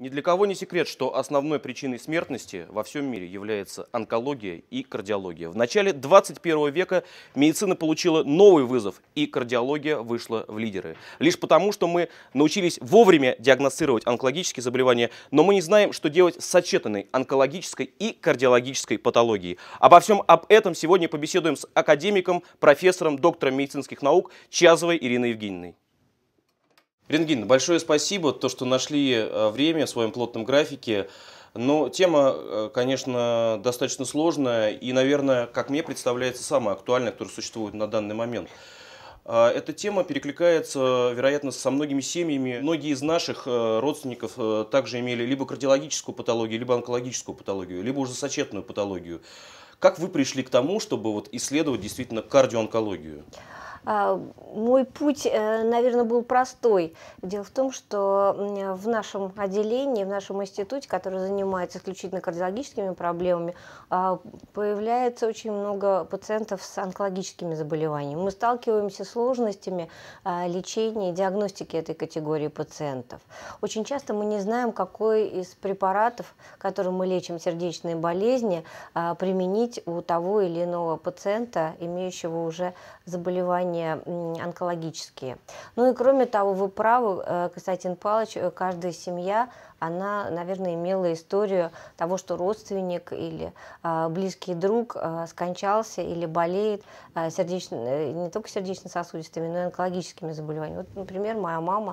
Ни для кого не секрет, что основной причиной смертности во всем мире является онкология и кардиология. В начале 21 века медицина получила новый вызов, и кардиология вышла в лидеры. Лишь потому, что мы научились вовремя диагностировать онкологические заболевания, но мы не знаем, что делать с сочетанной онкологической и кардиологической патологией. Обо всем об этом сегодня побеседуем с академиком, профессором, доктором медицинских наук Чазовой Ириной Евгеньевной. Рентгин, большое спасибо, то, что нашли э, время в своем плотном графике. Но тема, э, конечно, достаточно сложная и, наверное, как мне представляется, самая актуальная, которая существует на данный момент. А, эта тема перекликается, вероятно, со многими семьями. Многие из наших э, родственников также имели либо кардиологическую патологию, либо онкологическую патологию, либо уже сочетную патологию. Как вы пришли к тому, чтобы вот исследовать действительно кардионкологию? А, мой путь, э, наверное, был простой. Дело в том, что в нашем отделении, в нашем институте, который занимается исключительно кардиологическими проблемами, а, появляется очень много пациентов с онкологическими заболеваниями. Мы сталкиваемся с сложностями а, лечения и диагностики этой категории пациентов. Очень часто мы не знаем, какой из препаратов, которым мы лечим сердечные болезни, применить у того или иного пациента, имеющего уже заболевание заболевания онкологические. Ну и кроме того, вы правы, э, Константин Павлович, э, каждая семья она, наверное, имела историю того, что родственник или а, близкий друг а, скончался или болеет а, сердечно, э, не только сердечно-сосудистыми, но и онкологическими заболеваниями. Вот, например, моя мама,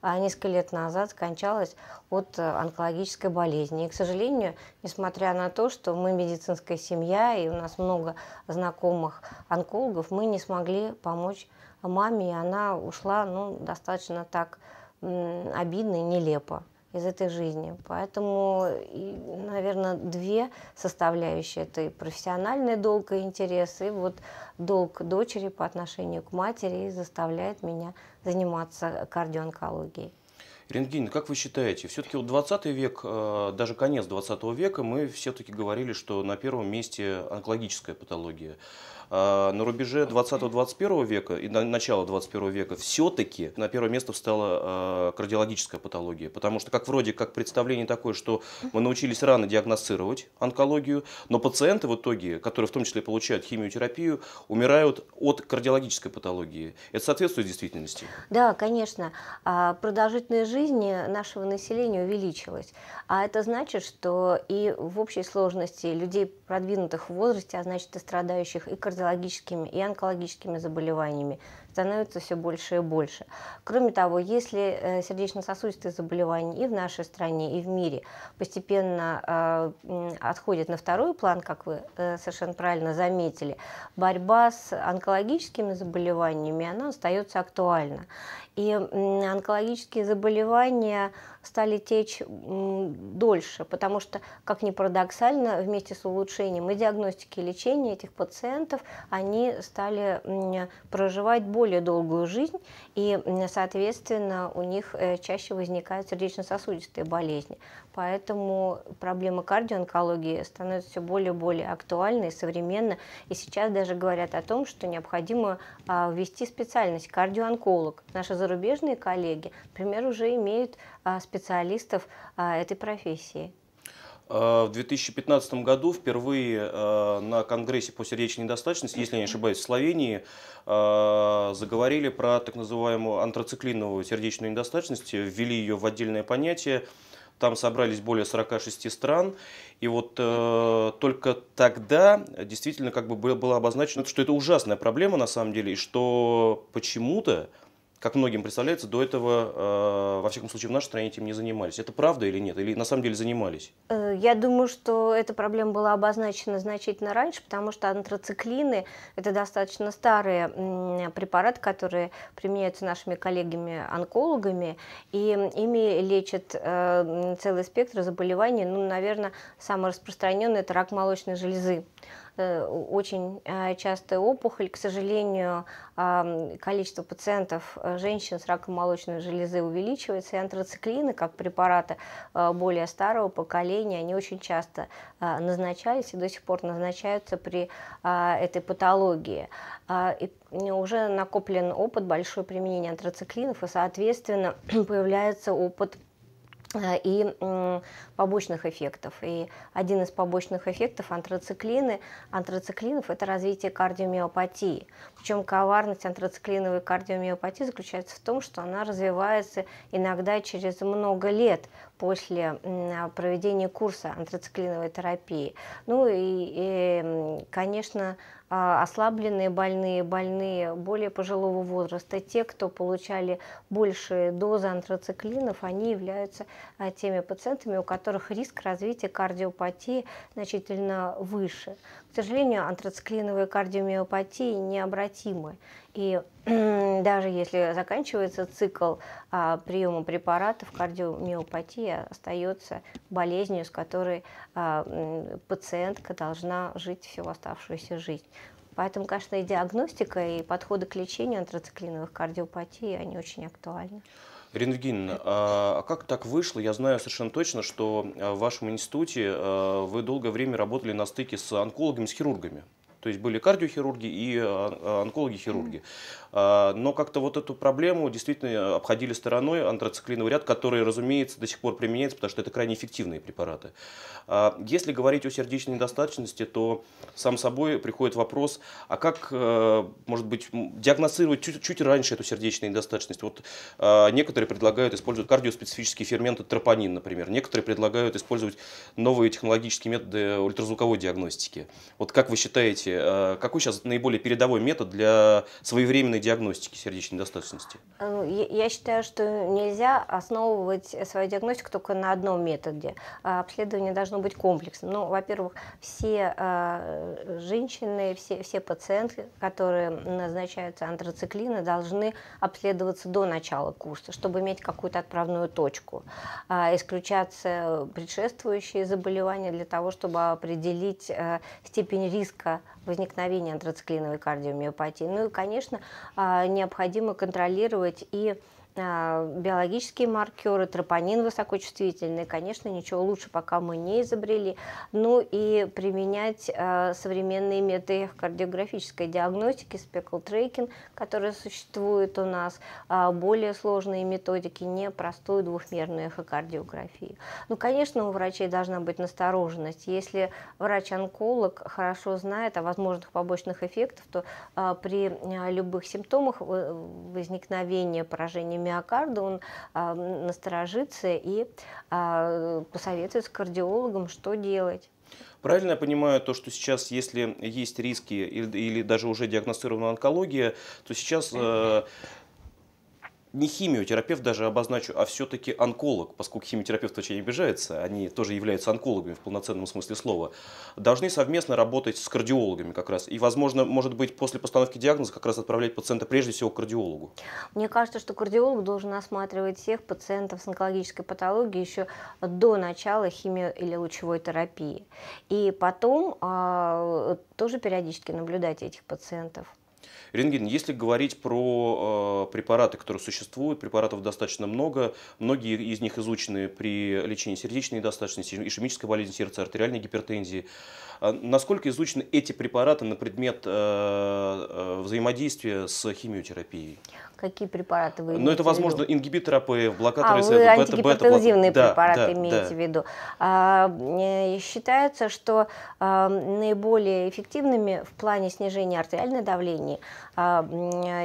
она несколько лет назад скончалась от э, онкологической болезни. И, к сожалению, несмотря на то, что мы медицинская семья и у нас много знакомых онкологов, мы не смогли помочь маме, и она ушла ну, достаточно так обидно и нелепо из этой жизни. Поэтому, и, наверное, две составляющие – это и профессиональный долг и интерес, и вот долг дочери по отношению к матери заставляет меня заниматься кардионкологией. Ирина как вы считаете, все-таки вот 20 век, э, даже конец 20 века, мы все-таки говорили, что на первом месте онкологическая патология. А, на рубеже 20-21 века и на начала 21 века все-таки на первое место встала а, кардиологическая патология. Потому что как вроде как представление такое, что мы научились рано диагностировать онкологию, но пациенты в итоге, которые в том числе получают химиотерапию, умирают от кардиологической патологии. Это соответствует действительности? Да, конечно. А, продолжительность жизни нашего населения увеличилась. А это значит, что и в общей сложности людей продвинутых в возрасте, а значит и страдающих и кардиологических кардиологическими и онкологическими заболеваниями, становится все больше и больше. Кроме того, если э, сердечно-сосудистые заболевания и в нашей стране, и в мире постепенно э, отходят на второй план, как вы э, совершенно правильно заметили, борьба с онкологическими заболеваниями, она остается актуальна. И онкологические заболевания стали течь дольше, потому что, как ни парадоксально, вместе с улучшением и диагностики, и лечения этих пациентов, они стали проживать более более долгую жизнь, и, соответственно, у них э, чаще возникают сердечно-сосудистые болезни. Поэтому проблема кардиоонкологии становится все более и более актуальной, современной. И сейчас даже говорят о том, что необходимо а, ввести специальность кардиоонколог. Наши зарубежные коллеги, например, уже имеют а, специалистов а, этой профессии. Э, в 2015 году впервые э, на Конгрессе по сердечной недостаточности, если я не ошибаюсь, в Словении, э, заговорили про так называемую антрациклиновую сердечную недостаточность, ввели ее в отдельное понятие. Там собрались более 46 стран, и вот э, только тогда действительно как бы было обозначено, что это ужасная проблема на самом деле, и что почему-то э, как многим представляется, до этого, э, во всяком случае, в нашей стране этим не занимались. Это правда или нет? Или на самом деле занимались? Э, я думаю, что эта проблема была обозначена значительно раньше, потому что антрациклины – это достаточно старые препараты, которые применяются нашими коллегами-онкологами, и ими лечат э, целый спектр заболеваний. Ну, наверное, самое распространенное – это рак молочной железы. Э, очень э, частая опухоль. К сожалению, а, количество пациентов э, женщин с раком молочной железы увеличивается, и антрациклины, как препараты более старого поколения, они очень часто назначались и до сих пор назначаются при а, этой патологии. А, и уже накоплен опыт большое применение антрациклинов, и, соответственно, появляется опыт Э, и побочных эффектов. И один из побочных эффектов антрациклины, антрациклинов – это развитие кардиомиопатии. Причем коварность антрациклиновой кардиомиопатии заключается в том, что она развивается иногда через много лет после проведения курса антрациклиновой терапии. Ну и, и конечно, а, ослабленные больные, больные более пожилого возраста, те, кто получали большие дозы антрациклинов, они являются а, теми пациентами, у которых риск развития кардиопатии значительно выше. К сожалению, антрациклиновые кардиомиопатии необратимы. И даже если заканчивается цикл а, приема препаратов, кардиомиопатия остается болезнью, с которой а, пациентка должна жить всю оставшуюся жизнь. Поэтому, конечно, и диагностика, и подходы к лечению антрациклиновых кардиопатий, они очень актуальны. Ирина а как так вышло? Я знаю совершенно точно, что а, в вашем институте а, вы долгое время работали на стыке с онкологами, с хирургами. То есть были кардиохирурги и а, онкологи-хирурги. А, но как-то вот эту проблему действительно обходили стороной антрациклиновый ряд, который, разумеется, до сих пор применяется, потому что это крайне эффективные препараты. А, если говорить о сердечной недостаточности, то сам собой приходит вопрос, а как, э, может быть, диагностировать чуть, чуть раньше эту сердечную недостаточность? Вот а, некоторые предлагают использовать кардиоспецифические ферменты тропонин, например. Некоторые предлагают использовать новые технологические методы ультразвуковой диагностики. Вот как вы считаете, э, какой сейчас наиболее передовой метод для своевременной правильной диагностики сердечной недостаточности? Э, я считаю, что нельзя основывать свою диагностику только на одном методе. А обследование должно быть комплексным. Ну, во-первых, все э, женщины, все, все пациенты, которые назначаются антрациклины, должны обследоваться до начала курса, чтобы иметь какую-то отправную точку. А исключаться предшествующие заболевания для того, чтобы определить э, степень риска возникновения антрациклиновой кардиомиопатии. Ну и, конечно, а, необходимо контролировать и а, биологические маркеры, тропонин высокочувствительный, конечно, ничего лучше пока мы не изобрели. Ну и применять а, современные методы кардиографической диагностики, спекл-трекинг, который существует у нас, а, более сложные методики, не простую двухмерную эхокардиографию. Ну, конечно, у врачей должна быть настороженность. Если врач-онколог хорошо знает о возможных побочных эффектах, то при любых симптомах э, возникновения поражения миокарда, он а, насторожится и а, посоветует с кардиологом, что делать. Правильно я понимаю то, что сейчас, если есть риски или, или даже уже диагностирована онкология, то сейчас э, не химиотерапевт даже обозначу, а все-таки онколог, поскольку химиотерапевт очень обижается, они тоже являются онкологами в полноценном смысле слова, должны совместно работать с кардиологами как раз. И, возможно, может быть, после постановки диагноза как раз отправлять пациента прежде всего к кардиологу. Мне кажется, что кардиолог должен осматривать всех пациентов с онкологической патологией еще до начала химио- или лучевой терапии. И потом э, тоже периодически наблюдать этих пациентов рентген. Если говорить про э, препараты, которые существуют, препаратов достаточно много. Многие из них изучены при лечении сердечной недостаточности, ишемической болезни сердца, артериальной гипертензии. А насколько изучены эти препараты на предмет э, э, взаимодействия с химиотерапией? какие препараты вы Ну, это, возможно, ингибиторы АПФ, блокаторы а, вы бета, антигипертензивные бета, препараты да, имеете да. в виду. А, считается, что а, наиболее эффективными в плане снижения артериального давления а,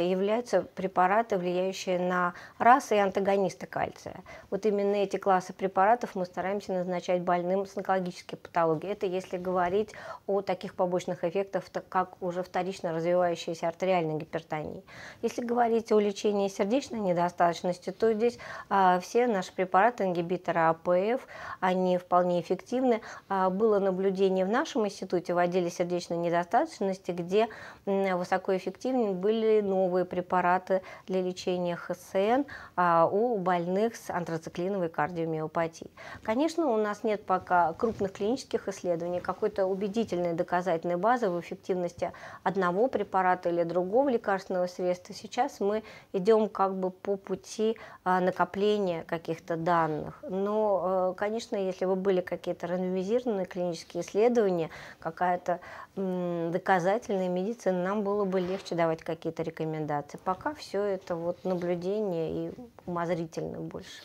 являются препараты, влияющие на РАС и антагонисты кальция. Вот именно эти классы препаратов мы стараемся назначать больным с онкологической патологией. Это если говорить о таких побочных эффектах, как уже вторично развивающаяся артериальная гипертония. Если говорить о лечении сердечной недостаточности, то здесь а, все наши препараты, ингибиторы АПФ, они вполне эффективны. А, было наблюдение в нашем институте в отделе сердечной недостаточности, где высокоэффективны были новые препараты для лечения ХСН а, у больных с антрациклиновой кардиомиопатией. Конечно, у нас нет пока крупных клинических исследований, какой-то убедительной доказательной базы в эффективности одного препарата или другого лекарственного средства. Сейчас мы идем как бы по пути а, накопления каких-то данных. Но, э, конечно, если бы были какие-то рандомизированные клинические исследования, какая-то доказательная медицина, нам было бы легче давать какие-то рекомендации. Пока все это вот наблюдение и умозрительно больше.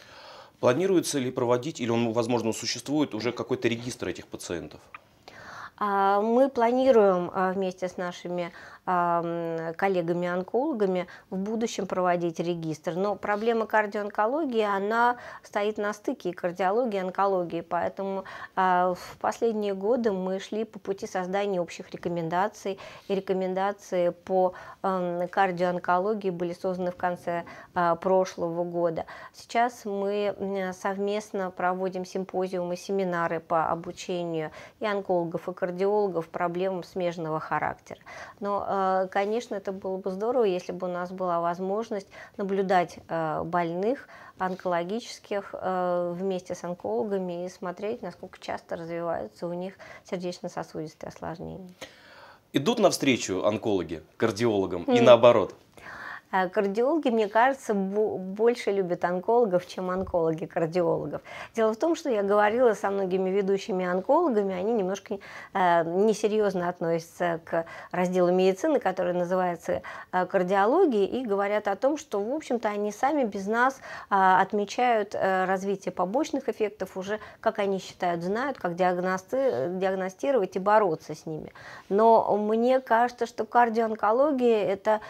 Планируется ли проводить, или он, возможно, существует уже какой-то регистр этих пациентов? А, мы планируем а, вместе с нашими коллегами-онкологами в будущем проводить регистр. Но проблема кардионкологии, она стоит на стыке кардиологии и онкологии, поэтому а, в последние годы мы шли по пути создания общих рекомендаций, и рекомендации по кардионкологии были созданы в конце а, прошлого года. Сейчас мы совместно проводим симпозиумы, семинары по обучению и онкологов, и кардиологов проблемам смежного характера. Но а, а, конечно, это было бы здорово, если бы у нас была возможность наблюдать а, больных онкологических а, вместе с онкологами и смотреть, насколько часто развиваются у них сердечно-сосудистые осложнения. Идут навстречу онкологи кардиологам mm. и наоборот? А кардиологи, мне кажется, больше любят онкологов, чем онкологи кардиологов. Дело в том, что я говорила со многими ведущими онкологами, они немножко э, несерьезно относятся к разделу медицины, который называется э, кардиологией, и говорят о том, что, в общем-то, они сами без нас а, отмечают э, развитие побочных эффектов уже, как они считают, знают, как диагностировать и бороться с ними. Но мне кажется, что кардионкология – это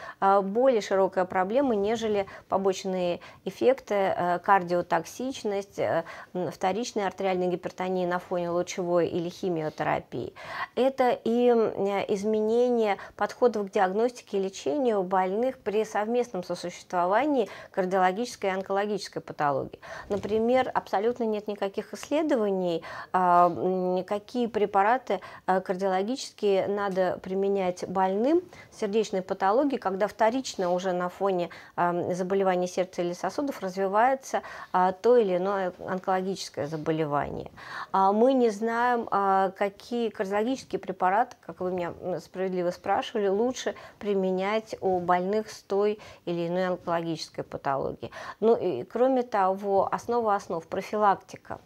более широкая мелкая проблема, нежели побочные эффекты, э, кардиотоксичность, э, вторичная артериальная гипертония на фоне лучевой или химиотерапии. Это и э, изменение подходов к диагностике и лечению больных при совместном сосуществовании кардиологической и онкологической патологии. Например, абсолютно нет никаких исследований, а, какие препараты кардиологические надо применять больным сердечной патологии, когда вторично уже на фоне заболеваний сердца или сосудов развивается а, то или иное онкологическое заболевание. А, мы не знаем, а, какие кардиологические препараты, как вы меня справедливо спрашивали, лучше применять у больных с той или иной онкологической патологией. Ну и кроме того, основа основ, профилактика.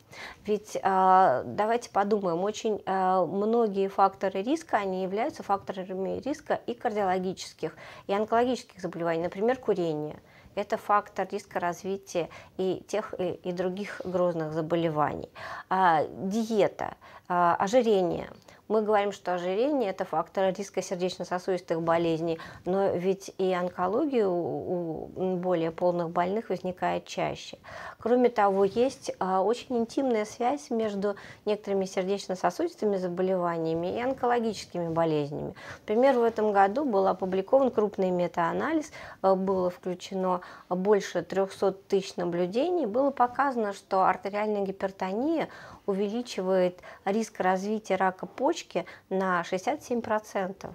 Ведь давайте подумаем, очень многие факторы риска, они являются факторами риска и кардиологических, и онкологических заболеваний например, курение. Это фактор риска развития и тех, и, других грозных заболеваний. А, диета, а, ожирение, мы говорим, что ожирение – это фактор риска сердечно-сосудистых болезней, но ведь и онкология у более полных больных возникает чаще. Кроме того, есть а, очень интимная связь между некоторыми сердечно-сосудистыми заболеваниями и онкологическими болезнями. Например, в этом году был опубликован крупный метаанализ, а, было включено больше 300 тысяч наблюдений, было показано, что артериальная гипертония увеличивает риск развития рака почки на 67%. процентов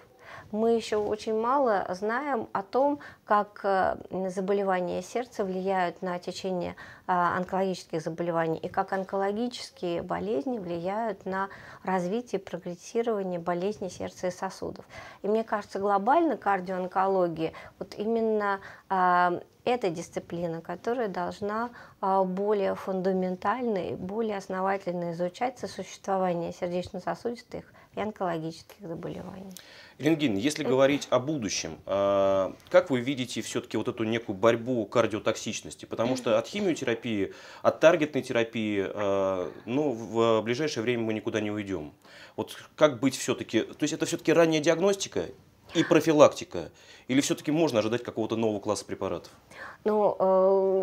мы еще очень мало знаем о том, как э, заболевания сердца влияют на течение э, онкологических заболеваний и как онкологические болезни влияют на развитие и прогрессирование болезней сердца и сосудов. И мне кажется, глобально кардионкология, вот именно э, эта дисциплина, которая должна более фундаментально и более основательно изучать сосуществование сердечно-сосудистых и онкологических заболеваний. Ленгин, если говорить о будущем, а, как вы видите все-таки вот эту некую борьбу кардиотоксичности? Потому что от химиотерапии, от таргетной терапии, а, ну, а, в ближайшее время мы никуда не уйдем. Вот как быть все-таки? То есть это все-таки ранняя диагностика и профилактика? Или все-таки можно ожидать какого-то нового класса препаратов? Ну,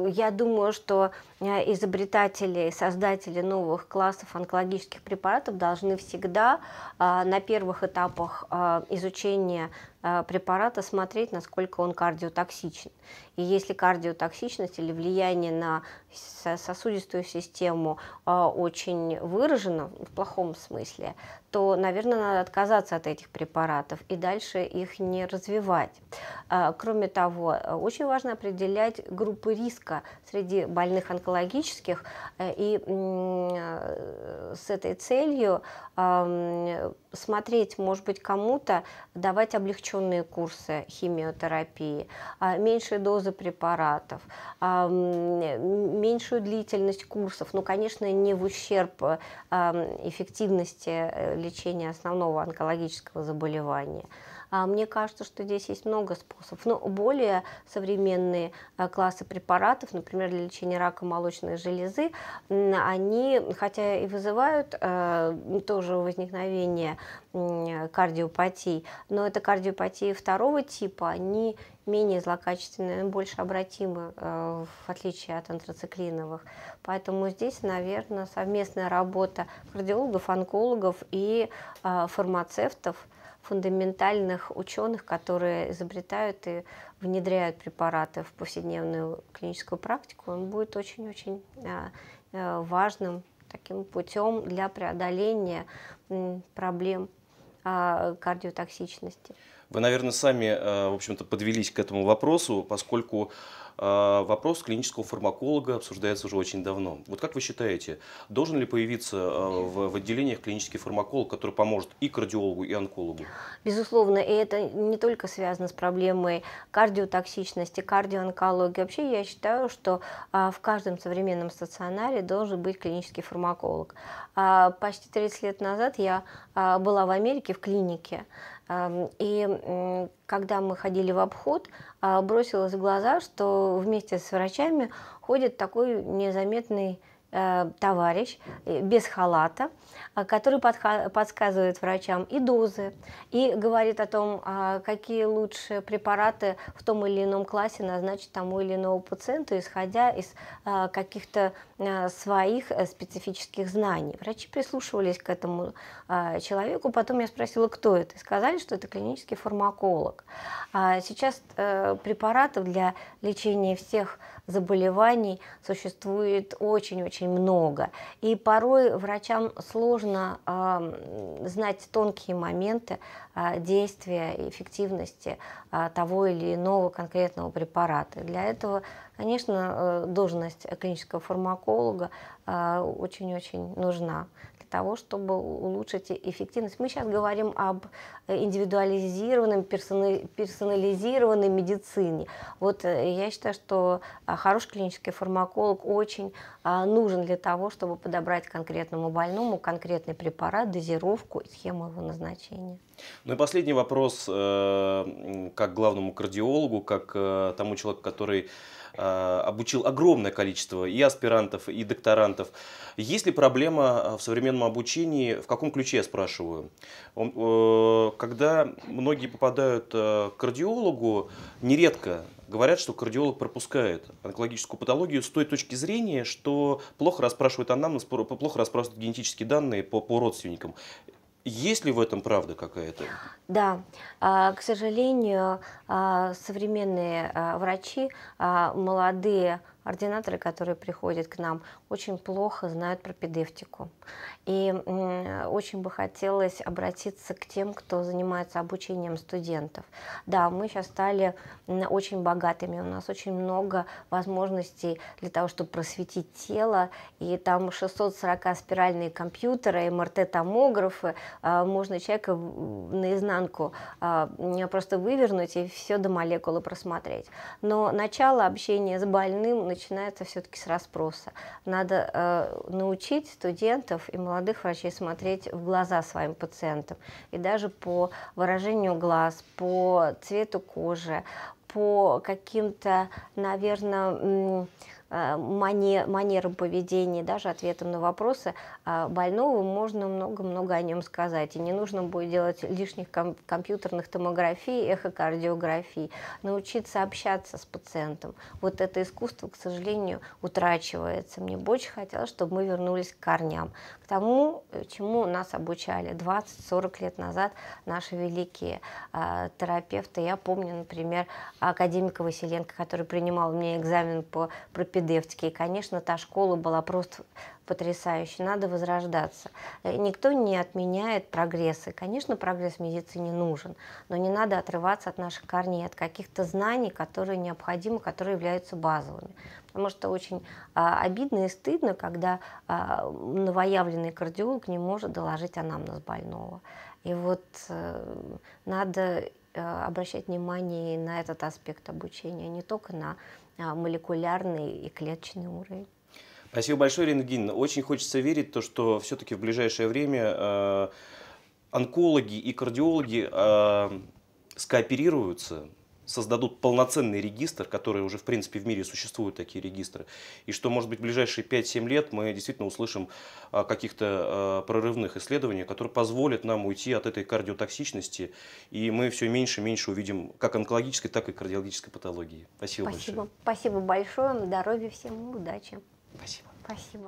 э, я думаю, что э, изобретатели и создатели новых классов онкологических препаратов должны всегда э, на первых этапах изучения Э, препарата смотреть, насколько он кардиотоксичен. И если кардиотоксичность или влияние на сосудистую систему э, очень выражено, в плохом смысле, то, наверное, надо отказаться от этих препаратов и дальше их не развивать. Э, кроме того, очень важно определять группы риска среди больных онкологических, и с этой целью эм, смотреть, может быть, кому-то давать облегчение сокращенные курсы химиотерапии, а, меньшие дозы препаратов, а, меньшую длительность курсов, ну, конечно, не в ущерб а, эффективности э, лечения основного онкологического заболевания. А, мне кажется, что здесь есть много способов, но более современные э, классы препаратов, например, для лечения рака молочной железы, они, хотя и вызывают э, тоже возникновение кардиопатий, но это кардиопатии второго типа, они менее злокачественные, больше обратимы, э, в отличие от антрациклиновых. Поэтому здесь, наверное, совместная работа кардиологов, онкологов и фармацевтов – фундаментальных ученых, которые изобретают и внедряют препараты в повседневную клиническую практику, он будет очень-очень а, а, важным таким путем для преодоления проблем а, кардиотоксичности. Вы, наверное, сами, в общем-то, подвелись к этому вопросу, поскольку а, вопрос клинического фармаколога обсуждается уже очень давно. Вот как вы считаете, должен ли появиться а, в, в отделениях клинический фармаколог, который поможет и кардиологу, и онкологу? Безусловно, и это не только связано с проблемой кардиотоксичности, кардионкологии. Вообще я считаю, что а, в каждом современном стационаре должен быть клинический фармаколог. Почти 30 лет назад я была в Америке в клинике, и когда мы ходили в обход, а, бросилось в глаза, что вместе с врачами ходит такой незаметный Э, товарищ э, без халата, э, который подсказывает врачам и дозы, и говорит о том, а, какие лучшие препараты в том или ином классе назначить тому или иному пациенту, исходя из каких-то своих специфических знаний. Врачи прислушивались к этому человеку, потом я спросила, кто это, и сказали, что это клинический фармаколог. А сейчас препаратов для лечения всех заболеваний существует очень-очень много. И порой врачам сложно э, знать тонкие моменты э, действия, эффективности э, того или иного конкретного препарата. Для этого, конечно, э, должность клинического фармаколога а, очень-очень нужна для того, чтобы улучшить эффективность. Мы сейчас говорим об э, индивидуализированном, персонализированной медицине. Вот э, я считаю, что э, хороший клинический фармаколог очень нужен для того, чтобы подобрать конкретному больному конкретный препарат, дозировку и схему его назначения. Ну и последний вопрос, как главному кардиологу, как тому человеку, который а, обучил огромное количество и аспирантов, и докторантов. Есть ли проблема а, в современном обучении? В каком ключе, я спрашиваю? Э, когда многие попадают а, к кардиологу, нередко говорят, что кардиолог пропускает онкологическую патологию с той точки зрения, что плохо расспрашивает анамнез, плохо расспрашивают генетические данные по, по родственникам. Есть ли в этом правда какая-то? Да, а, к сожалению, а, современные а, врачи, молодые ординаторы, которые приходят к нам, очень плохо знают про пропедевтику. И очень бы хотелось обратиться к тем, кто занимается обучением студентов. Да, мы сейчас стали очень богатыми, у нас очень много возможностей для того, чтобы просветить тело, и там 640 спиральные компьютеры, МРТ-томографы, а, можно человека наизнанку а, просто вывернуть и все до молекулы просмотреть. Но начало общения с больным начинается все-таки с расспроса. Надо э, научить студентов и молодых врачей смотреть в глаза своим пациентам. И даже по выражению глаз, по цвету кожи, по каким-то, наверное, э, манерам поведения, даже ответам на вопросы, а больного можно много-много о нем сказать. И не нужно будет делать лишних ком- компьютерных томографий, эхокардиографий, научиться общаться с пациентом. Вот это искусство, к сожалению, утрачивается. Мне бы очень хотелось, чтобы мы вернулись к корням, к тому, э, чему нас обучали 20-40 лет назад наши великие э, терапевты. Я помню, например, академика Василенко, который принимал у меня экзамен по пропедевтике. И, конечно, та школа была просто потрясающе, надо возрождаться. Э, никто не отменяет прогрессы. Конечно, прогресс в медицине нужен, но не надо отрываться от наших корней, от каких-то знаний, которые необходимы, которые являются базовыми. Потому что очень а, обидно и стыдно, когда а, новоявленный кардиолог не может доложить анамнез больного. И вот а, надо э, обращать внимание на этот аспект обучения, а не только на а, молекулярный и клеточный уровень. Спасибо большое, Ирина Очень хочется верить, то, что все-таки в ближайшее время э, онкологи и кардиологи э, скооперируются, создадут полноценный регистр, который уже, в принципе, в мире существуют такие регистры, и что, может быть, в ближайшие 5-7 лет мы действительно услышим о э, каких-то э, прорывных исследованиях, которые позволят нам уйти от этой кардиотоксичности, и мы все меньше и меньше увидим как онкологической, так и кардиологической патологии. Спасибо, Спасибо. большое. Спасибо большое. Здоровья всем, удачи. Спасибо. Спасибо.